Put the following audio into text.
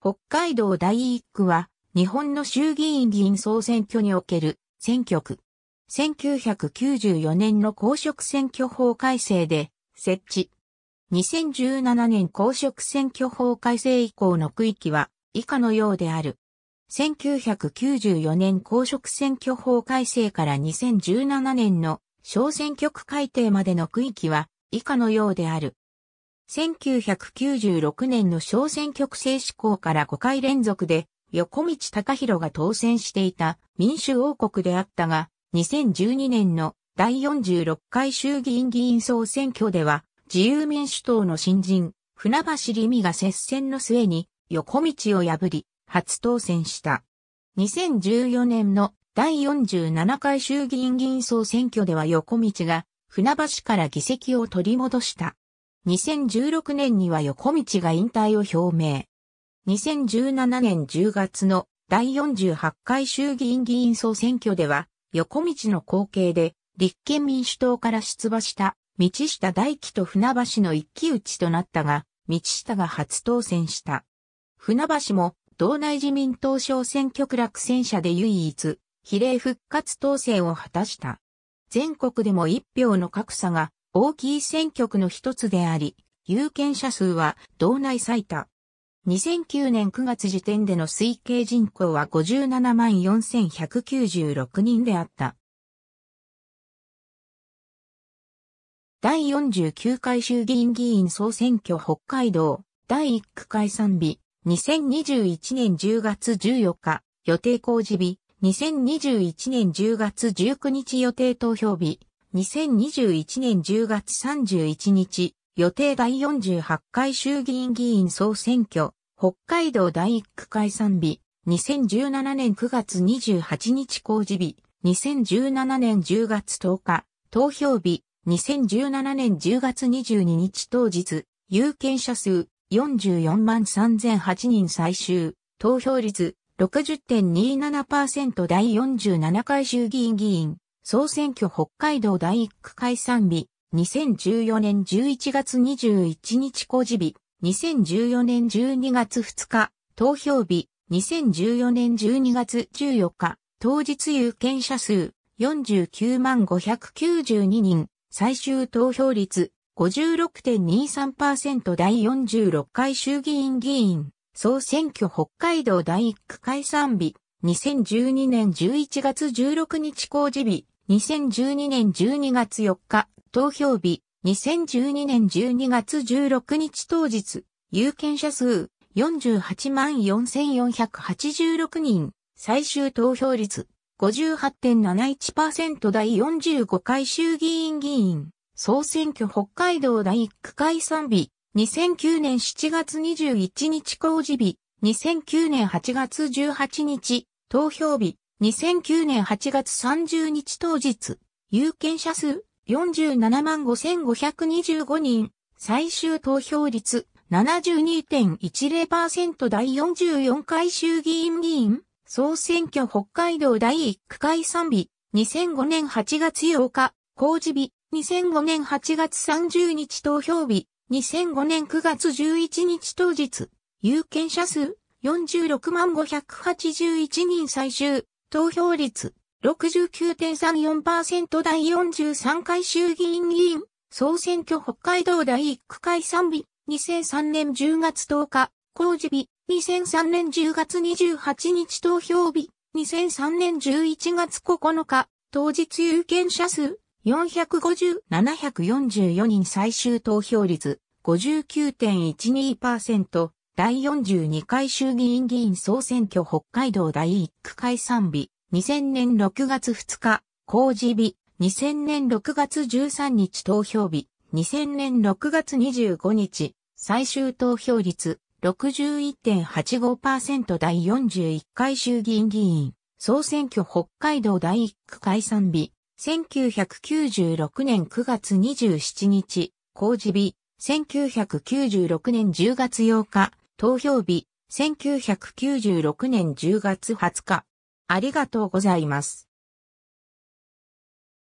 北海道第一区は、日本の衆議院議員総選挙における選挙区。1994年の公職選挙法改正で設置。2017年公職選挙法改正以降の区域は以下のようである。1994年公職選挙法改正から2017年の小選挙区改定までの区域は以下のようである。1996年の小選挙区制施行から5回連続で横道隆弘が当選していた民主王国であったが、2012年の第46回衆議院議員総選挙では、自由民主党の新人、船橋里美が接戦の末に横道を破り、初当選した。2014年の第47回衆議院議員総選挙では横道が船橋から議席を取り戻した。2016年には横道が引退を表明。2017年10月の第48回衆議院議員総選挙では、横道の後継で、立憲民主党から出馬した、道下大輝と船橋の一騎打ちとなったが、道下が初当選した。船橋も、道内自民党小選挙区落選者で唯一、比例復活当選を果たした。全国でも一票の格差が大きい選挙区の一つであり、有権者数は道内最多。2009年9月時点での推計人口は57万4196人であった。第49回衆議院議員総選挙北海道第1区解散日2021年10月14日予定公示日2021年10月19日予定投票日2021年10月31日、予定第48回衆議院議員総選挙、北海道第1区解散日、2017年9月28日公示日、2017年10月10日、投票日、2017年10月22日当日、有権者数44万3008人最終、投票率60.27%第47回衆議院議員、総選挙北海道第1区解散日、2014年11月21日公示日、2014年12月2日、投票日、2014年12月14日、当日有権者数49万592人、最終投票率56.23%第46回衆議院議員、総選挙北海道第1区解散日、2012年11月16日公示日、2012年12月4日、投票日、2012年12月16日当日、有権者数48万4486人、最終投票率58.71%第45回衆議院議員、総選挙北海道第1区解散日、2009年7月21日公示日、2009年8月18日、投票日、2009年8月30日当日、有権者数47万5525人、最終投票率72.10%第44回衆議院議員、総選挙北海道第1区解散日、2005年8月8日、公示日、2005年8月30日投票日、2005年9月11日当日、有権者数46万581人最終、投票率69.34%第43回衆議院議員総選挙北海道第1区解散日2003年10月10日公示日2003年10月28日投票日2003年11月9日当日有権者数450,744人最終投票率59.12%第42回衆議院議員総選挙北海道第1区解散日、2000年6月2日、公示日、2000年6月13日投票日、2000年6月25日、最終投票率61.85%第41回衆議院議員、総選挙北海道第1区解散日、1996年9月27日、公示日、1996年10月8日、投票日、1996年10月20日。ありがとうございます。